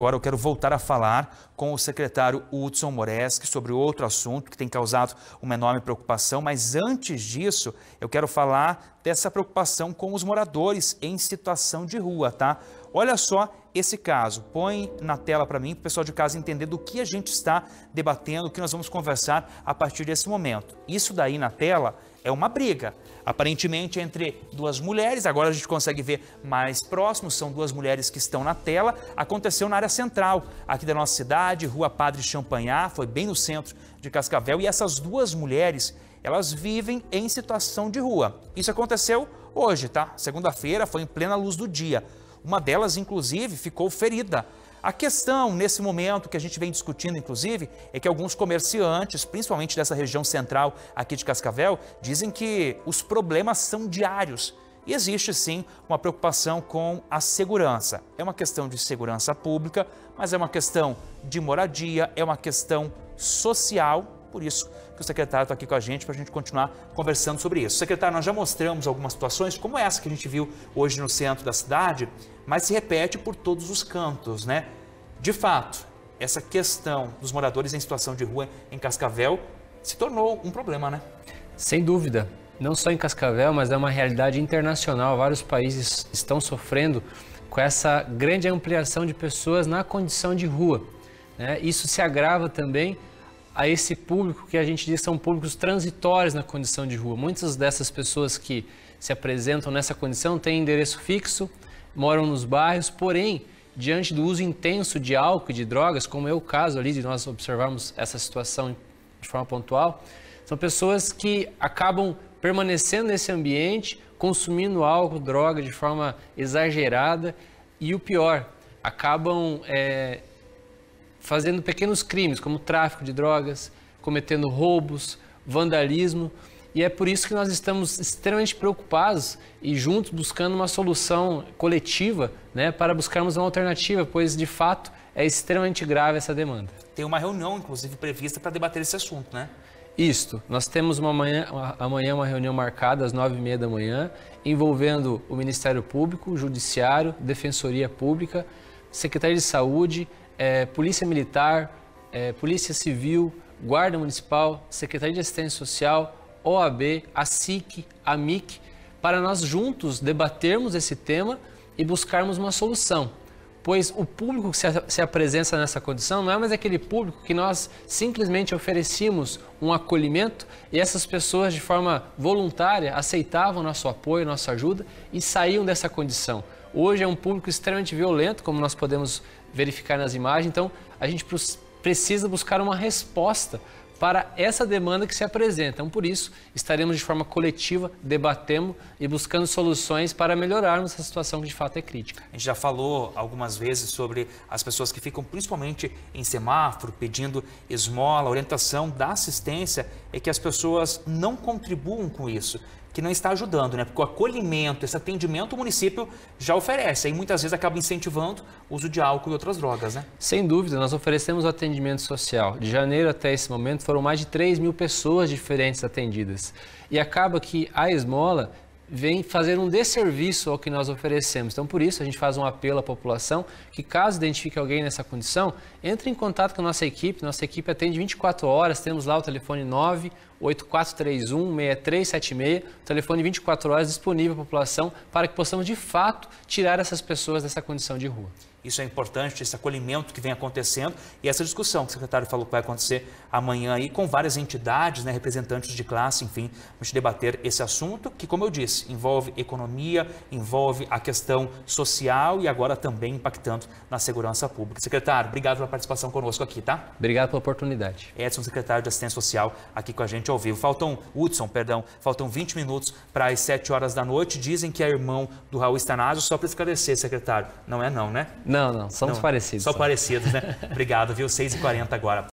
Agora eu quero voltar a falar com o secretário Hudson Moreski sobre outro assunto que tem causado uma enorme preocupação, mas antes disso, eu quero falar dessa preocupação com os moradores em situação de rua, tá? Olha só esse caso. Põe na tela para mim, para o pessoal de casa entender do que a gente está debatendo, o que nós vamos conversar a partir desse momento. Isso daí na tela é uma briga, aparentemente entre duas mulheres. Agora a gente consegue ver mais próximo, são duas mulheres que estão na tela. Aconteceu na área central aqui da nossa cidade, Rua Padre Champagnat, foi bem no centro de Cascavel. E essas duas mulheres, elas vivem em situação de rua. Isso aconteceu hoje, tá? Segunda-feira, foi em plena luz do dia. Uma delas, inclusive, ficou ferida. A questão nesse momento que a gente vem discutindo, inclusive, é que alguns comerciantes, principalmente dessa região central aqui de Cascavel, dizem que os problemas são diários. E existe sim uma preocupação com a segurança. É uma questão de segurança pública, mas é uma questão de moradia, é uma questão social por isso que o secretário está aqui com a gente para a gente continuar conversando sobre isso. Secretário, nós já mostramos algumas situações, como essa que a gente viu hoje no centro da cidade, mas se repete por todos os cantos, né? De fato, essa questão dos moradores em situação de rua em Cascavel se tornou um problema, né? Sem dúvida. Não só em Cascavel, mas é uma realidade internacional. Vários países estão sofrendo com essa grande ampliação de pessoas na condição de rua. Né? Isso se agrava também a esse público que a gente diz são públicos transitórios na condição de rua. Muitas dessas pessoas que se apresentam nessa condição têm endereço fixo, moram nos bairros, porém, diante do uso intenso de álcool e de drogas, como é o caso ali de nós observarmos essa situação de forma pontual, são pessoas que acabam permanecendo nesse ambiente, consumindo álcool, droga de forma exagerada e o pior, acabam é, fazendo pequenos crimes, como tráfico de drogas, cometendo roubos, vandalismo. E é por isso que nós estamos extremamente preocupados e juntos buscando uma solução coletiva né, para buscarmos uma alternativa, pois de fato é extremamente grave essa demanda. Tem uma reunião, inclusive, prevista para debater esse assunto, né? Isto, nós temos uma manhã, uma, amanhã uma reunião marcada às nove e meia da manhã, envolvendo o Ministério Público, o Judiciário, Defensoria Pública, Secretaria de Saúde, é, Polícia Militar, é, Polícia Civil, Guarda Municipal, Secretaria de Assistência Social, OAB, a SIC, a MIC, para nós juntos debatermos esse tema e buscarmos uma solução. Pois o público que se, se apresenta nessa condição não é mais aquele público que nós simplesmente oferecíamos um acolhimento e essas pessoas, de forma voluntária, aceitavam nosso apoio, nossa ajuda e saíam dessa condição. Hoje é um público extremamente violento, como nós podemos verificar nas imagens. Então, a gente precisa buscar uma resposta para essa demanda que se apresenta. Então, por isso, estaremos de forma coletiva, debatendo e buscando soluções para melhorarmos essa situação que de fato é crítica. A gente já falou algumas vezes sobre as pessoas que ficam principalmente em semáforo, pedindo esmola, orientação da assistência, e que as pessoas não contribuam com isso que não está ajudando, né? Porque o acolhimento, esse atendimento o município já oferece. E muitas vezes acaba incentivando o uso de álcool e outras drogas, né? Sem dúvida, nós oferecemos atendimento social. De janeiro até esse momento foram mais de 3 mil pessoas diferentes atendidas. E acaba que a esmola vem fazer um desserviço ao que nós oferecemos. Então, por isso, a gente faz um apelo à população que, caso identifique alguém nessa condição, entre em contato com a nossa equipe. Nossa equipe atende 24 horas, temos lá o telefone 98431-6376, telefone 24 horas disponível à população para que possamos, de fato, tirar essas pessoas dessa condição de rua. Isso é importante, esse acolhimento que vem acontecendo e essa discussão que o secretário falou que vai acontecer amanhã aí com várias entidades, né, representantes de classe, enfim, a gente debater esse assunto que, como eu disse, envolve economia, envolve a questão social e agora também impactando na segurança pública. Secretário, obrigado pela participação conosco aqui, tá? Obrigado pela oportunidade. Edson, secretário de Assistência Social, aqui com a gente ao vivo. Faltam, Hudson, perdão, faltam 20 minutos para as 7 horas da noite. Dizem que é irmão do Raul Stanazio, só para esclarecer, secretário. Não é não, né? Não, não, somos não, parecidos. Só, só parecidos, né? obrigado, viu? 6h40 agora.